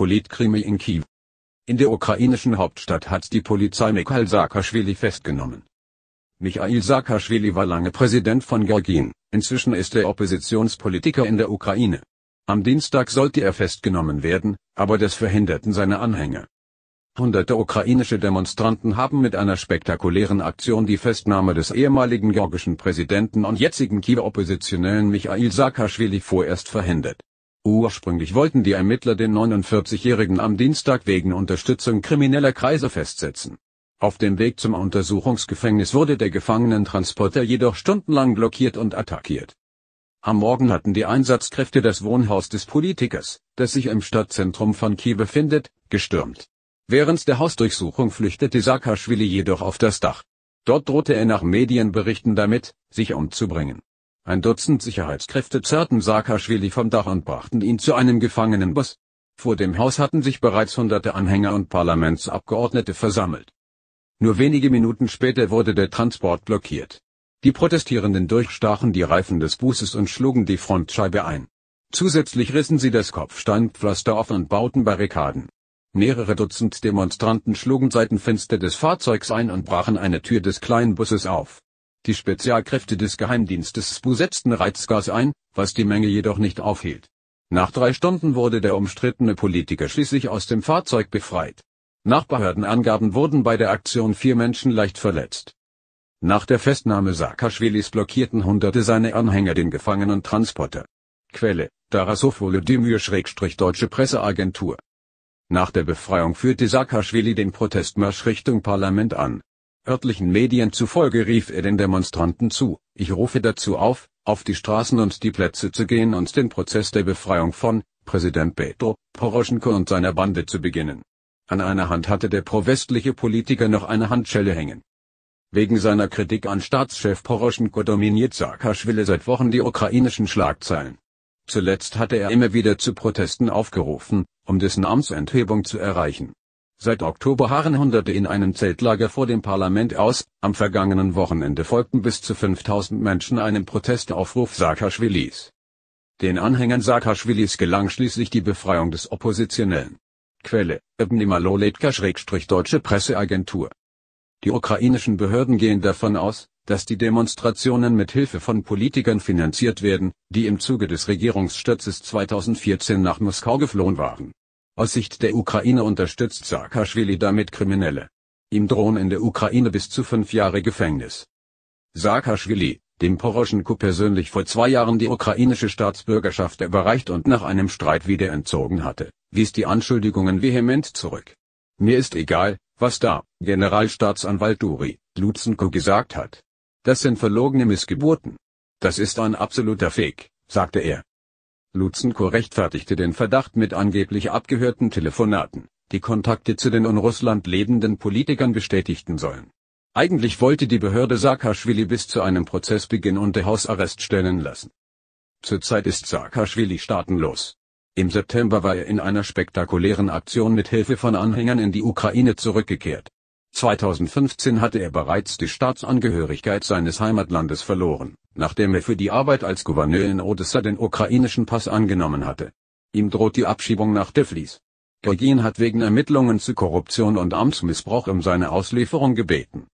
Politkrimi in Kiew. In der ukrainischen Hauptstadt hat die Polizei Mikhail Saakashvili festgenommen. Michail Saakashvili war lange Präsident von Georgien, inzwischen ist er Oppositionspolitiker in der Ukraine. Am Dienstag sollte er festgenommen werden, aber das verhinderten seine Anhänger. Hunderte ukrainische Demonstranten haben mit einer spektakulären Aktion die Festnahme des ehemaligen georgischen Präsidenten und jetzigen Kiewer Oppositionellen Michail Saakashvili vorerst verhindert. Ursprünglich wollten die Ermittler den 49-Jährigen am Dienstag wegen Unterstützung krimineller Kreise festsetzen. Auf dem Weg zum Untersuchungsgefängnis wurde der Gefangenentransporter jedoch stundenlang blockiert und attackiert. Am Morgen hatten die Einsatzkräfte das Wohnhaus des Politikers, das sich im Stadtzentrum von Kiew befindet, gestürmt. Während der Hausdurchsuchung flüchtete Saakashvili jedoch auf das Dach. Dort drohte er nach Medienberichten damit, sich umzubringen. Ein Dutzend Sicherheitskräfte zerrten Saakashvili vom Dach und brachten ihn zu einem Gefangenenbus. Vor dem Haus hatten sich bereits hunderte Anhänger und Parlamentsabgeordnete versammelt. Nur wenige Minuten später wurde der Transport blockiert. Die Protestierenden durchstachen die Reifen des Busses und schlugen die Frontscheibe ein. Zusätzlich rissen sie das Kopfsteinpflaster auf und bauten Barrikaden. Mehrere Dutzend Demonstranten schlugen Seitenfenster des Fahrzeugs ein und brachen eine Tür des kleinen Kleinbusses auf. Die Spezialkräfte des Geheimdienstes SPU setzten Reizgas ein, was die Menge jedoch nicht aufhielt. Nach drei Stunden wurde der umstrittene Politiker schließlich aus dem Fahrzeug befreit. Nach Behördenangaben wurden bei der Aktion vier Menschen leicht verletzt. Nach der Festnahme Saakashvilis blockierten Hunderte seiner Anhänger den Gefangenentransporter. Quelle, Darasow Volodymyr-Deutsche Presseagentur. Nach der Befreiung führte Saakashvili den Protestmarsch Richtung Parlament an. Örtlichen Medien zufolge rief er den Demonstranten zu, ich rufe dazu auf, auf die Straßen und die Plätze zu gehen und den Prozess der Befreiung von Präsident Petro Poroschenko und seiner Bande zu beginnen. An einer Hand hatte der prowestliche Politiker noch eine Handschelle hängen. Wegen seiner Kritik an Staatschef Poroschenko dominiert Saakashvili seit Wochen die ukrainischen Schlagzeilen. Zuletzt hatte er immer wieder zu Protesten aufgerufen, um dessen Amtsenthebung zu erreichen. Seit Oktober harren Hunderte in einem Zeltlager vor dem Parlament aus, am vergangenen Wochenende folgten bis zu 5000 Menschen einem Protestaufruf Saakashvilis. Den Anhängern Saakashvilis gelang schließlich die Befreiung des Oppositionellen. Quelle, Ebnimaloletka-Deutsche Presseagentur. Die ukrainischen Behörden gehen davon aus, dass die Demonstrationen mit Hilfe von Politikern finanziert werden, die im Zuge des Regierungsstürzes 2014 nach Moskau geflohen waren aus Sicht der Ukraine unterstützt Saakashvili damit Kriminelle. Ihm drohen in der Ukraine bis zu fünf Jahre Gefängnis. Saakashvili, dem Poroschenko persönlich vor zwei Jahren die ukrainische Staatsbürgerschaft überreicht und nach einem Streit wieder entzogen hatte, wies die Anschuldigungen vehement zurück. Mir ist egal, was da, Generalstaatsanwalt Duri, Lutsenko gesagt hat. Das sind verlogene Missgeburten. Das ist ein absoluter Fake, sagte er. Luzenko rechtfertigte den Verdacht mit angeblich abgehörten Telefonaten, die Kontakte zu den in Russland lebenden Politikern bestätigten sollen. Eigentlich wollte die Behörde Saakashvili bis zu einem Prozessbeginn unter Hausarrest stellen lassen. Zurzeit ist Saakashvili staatenlos. Im September war er in einer spektakulären Aktion mit Hilfe von Anhängern in die Ukraine zurückgekehrt 2015 hatte er bereits die Staatsangehörigkeit seines Heimatlandes verloren, nachdem er für die Arbeit als Gouverneur in Odessa den ukrainischen Pass angenommen hatte. Ihm droht die Abschiebung nach Tiflis. Georgien hat wegen Ermittlungen zu Korruption und Amtsmissbrauch um seine Auslieferung gebeten